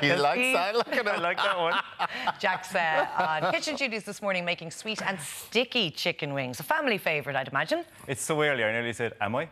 He likes he, I like I like that one. Jack's said uh, on kitchen duties this morning making sweet and sticky chicken wings. A family favourite, I'd imagine. It's so early, I nearly said, am I?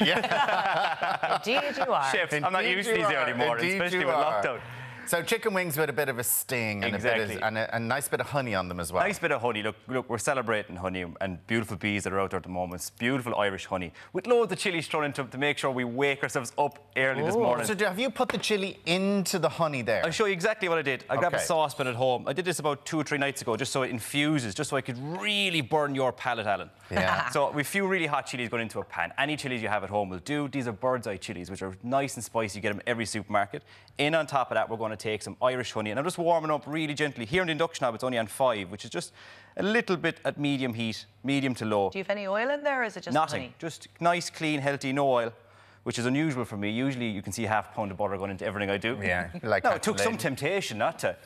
yeah. Indeed you are. Chefs, I'm not used to these anymore, Indeed especially with lockdown. So chicken wings with a bit of a sting and, exactly. a, bit of, and a, a, nice bit of honey on them as well. Nice bit of honey. Look, look, we're celebrating honey and beautiful bees that are out there at the moment. It's beautiful Irish honey with loads of chili thrown into it to make sure we wake ourselves up early Ooh. this morning. So have you put the chili into the honey there? I'll show you exactly what I did. I okay. grabbed a saucepan at home. I did this about two or three nights ago just so it infuses, just so I could really burn your palate, Alan. Yeah. so with few really hot chilies going into a pan, any chilies you have at home will do. These are bird's eye chilies, which are nice and spicy. You get them every supermarket. In on top of that, we're going to take some Irish honey. And I'm just warming up really gently. Here in the induction hob, it's only on five, which is just a little bit at medium heat, medium to low. Do you have any oil in there, or is it just Nothing. Honey? Just nice, clean, healthy, no oil which is unusual for me. Usually you can see half pound of butter going into everything I do. Yeah, like No, it took some temptation not to.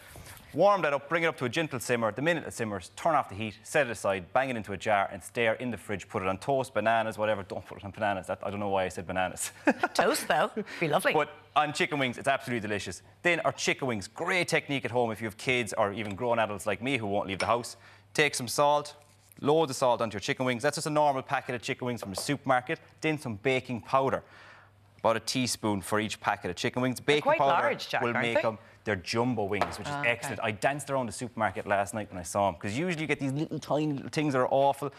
Warm that up, bring it up to a gentle simmer. The minute it simmers, turn off the heat, set it aside, bang it into a jar and stare in the fridge. Put it on toast, bananas, whatever. Don't put it on bananas. That, I don't know why I said bananas. toast, though. Be lovely. But on chicken wings, it's absolutely delicious. Then our chicken wings, great technique at home if you have kids or even grown adults like me who won't leave the house. Take some salt, load the salt onto your chicken wings. That's just a normal packet of chicken wings from the supermarket. Then some baking powder about a teaspoon for each packet of chicken wings. Baking powder large, Jack, will make they? them they're jumbo wings, which is ah, okay. excellent. I danced around the supermarket last night when I saw them because usually you get these little tiny little things that are awful.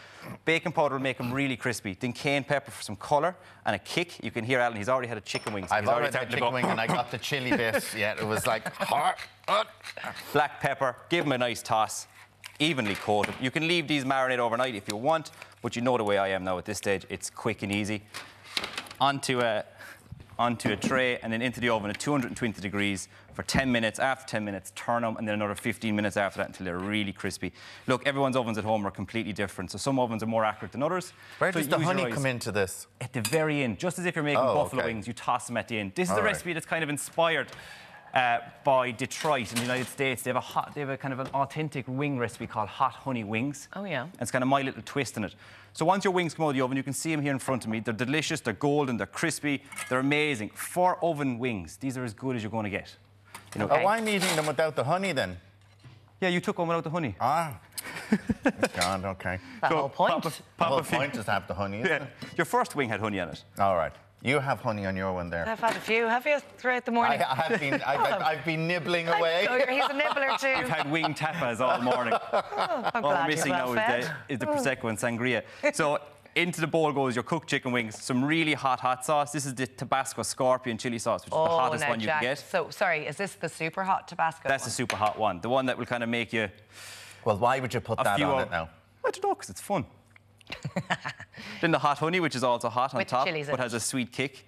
Bacon powder will make them really crispy. Then cayenne pepper for some colour and a kick. You can hear Alan, he's already had a chicken wing. So I've already, already had chicken wing and I got the chili bit. Yeah, it was like... Black pepper, give them a nice toss evenly coated. You can leave these marinate overnight if you want, but you know the way I am now at this stage. It's quick and easy. Onto a uh, onto a tray and then into the oven at 220 degrees for 10 minutes. After 10 minutes, turn them and then another 15 minutes after that until they're really crispy. Look, everyone's ovens at home are completely different, so some ovens are more accurate than others. Where so does the honey come into this? At the very end, just as if you're making oh, buffalo okay. wings, you toss them at the end. This is All a recipe right. that's kind of inspired uh, by Detroit in the United States. They have a hot, they have a kind of an authentic wing recipe called hot honey wings. Oh yeah. And it's kind of my little twist in it. So once your wings come out of the oven, you can see them here in front of me. They're delicious, they're golden, they're crispy, they're amazing. Four oven wings. These are as good as you're going to get. You know, okay. Oh, I'm eating them without the honey then. Yeah, you took one without the honey. Ah. it's gone, okay. The so whole point. Pop a, pop the whole point just have the honey. Yeah. Your first wing had honey on it. All right. You have honey on your one there. I've had a few, have you, throughout the morning? I, have been, I've, I've, been nibbling away. Oh, he's a nibbler too. You've had wing tapas all morning. oh, I'm all glad are missing well now is the, is the oh. Prosecco and Sangria. So into the bowl goes your cooked chicken wings, some really hot hot sauce. This is the Tabasco Scorpion chili sauce, which oh, is the oh, hottest one you Jack. can get. So, sorry, is this the super hot Tabasco That's the super hot one, the one that will kind of make you... Well, why would you put that on it now? I don't know, because it's fun. then the hot honey, which is also hot on With top, but has a sweet kick.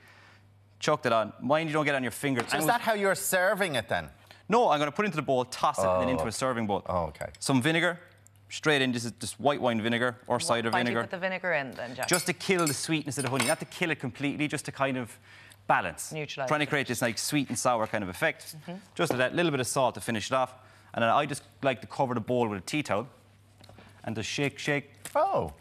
choke that on. Mind you don't get on your fingers. So is that how you're serving it then? No, I'm going to put it into the bowl, toss it, oh. and then into a oh. serving bowl. Oh, okay. Some vinegar, straight in. This is just white wine vinegar or what, cider vinegar. Why do you put the vinegar in then, Jack? Just to kill the sweetness of the honey, not to kill it completely, just to kind of balance. Neutralize. Trying to create this like sweet and sour kind of effect. Mm -hmm. Just that little bit of salt to finish it off, and then I just like to cover the bowl with a tea towel and to shake, shake. Oh.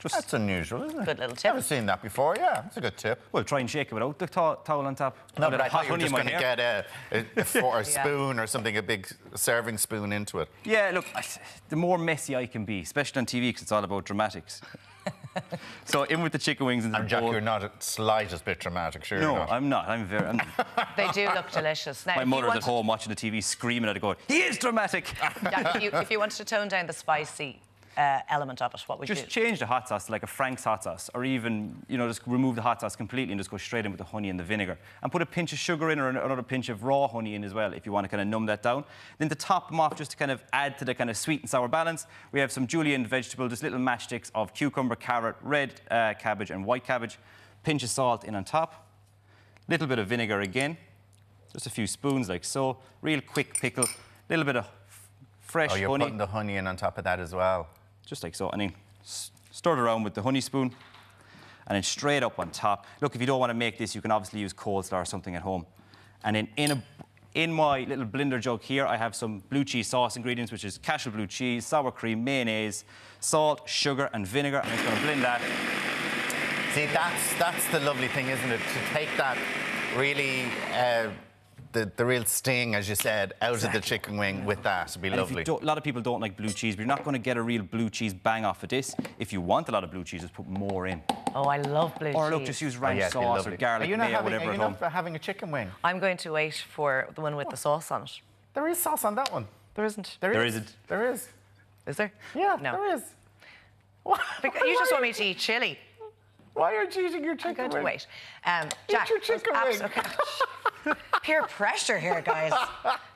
Just That's unusual, isn't it? Good little tip. Never seen that before, yeah. That's a good tip. Well, try and shake it without the to towel on top. No, but I thought you were just going to get a, a, a, spoon or something, a big serving spoon into it. Yeah, look, the more messy I can be, especially on TV, because it's all about dramatics. so in with the chicken wings and, the Jack, bowl. you're not a slightest bit dramatic, sure. No, not. I'm not. I'm very. I'm... they do look delicious. Now, my mother's at home watching the TV, screaming at it, going, "He is dramatic." Jack, if, you, if you wanted to tone down the spicy, uh, element of it, what would just you Just change the hot sauce to like a Frank's hot sauce, or even, you know, just remove the hot sauce completely and just go straight in with the honey and the vinegar. And put a pinch of sugar in or another pinch of raw honey in as well, if you want to kind of numb that down. Then to top them off, just to kind of add to the kind of sweet and sour balance, we have some julienne vegetable, just little matchsticks of cucumber, carrot, red uh, cabbage and white cabbage. Pinch of salt in on top. Little bit of vinegar again, just a few spoons like so. Real quick pickle, little bit of Oh, fresh oh, you're honey. putting the honey in on top of that as well. Just like so, and then stir it around with the honey spoon, and then straight up on top. Look, if you don't want to make this, you can obviously use coleslaw or something at home. And then in a in my little blender jug here, I have some blue cheese sauce ingredients, which is cashew blue cheese, sour cream, mayonnaise, salt, sugar, and vinegar. I'm just going to blend that. See, that's, that's the lovely thing, isn't it? To take that really uh, the, the real sting, as you said, out exactly. of the chicken wing with that. It'd be and lovely. a lot of people don't like blue cheese, but you're not going to get a real blue cheese bang off of this. If you want a lot of blue cheese, just put more in. Oh, I love blue or, cheese. Or look, just use oh, ranch oh, yeah, sauce or garlic mayo, having, whatever are you not home. having a chicken wing? I'm going to wait for the one with oh. the sauce on it. There is sauce on that one. There isn't. There, there is. isn't. There is. Is there? Yeah, no. there is. What? Because you just want me to eat chili. Why are you eating your chicken I'm going wing? to wait. Um, Jack, eat your chicken wing. Okay. peer pressure here, guys.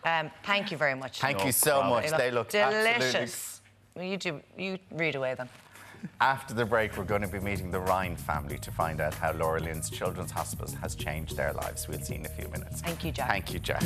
Um, thank you very much. Thank no you so problem. much. Look they look delicious. you do. You read away them. After the break, we're going to be meeting the Ryan family to find out how Laura Lynn's Children's Hospital has changed their lives. We'll see in a few minutes. Thank you, Jack. Thank you, Jack.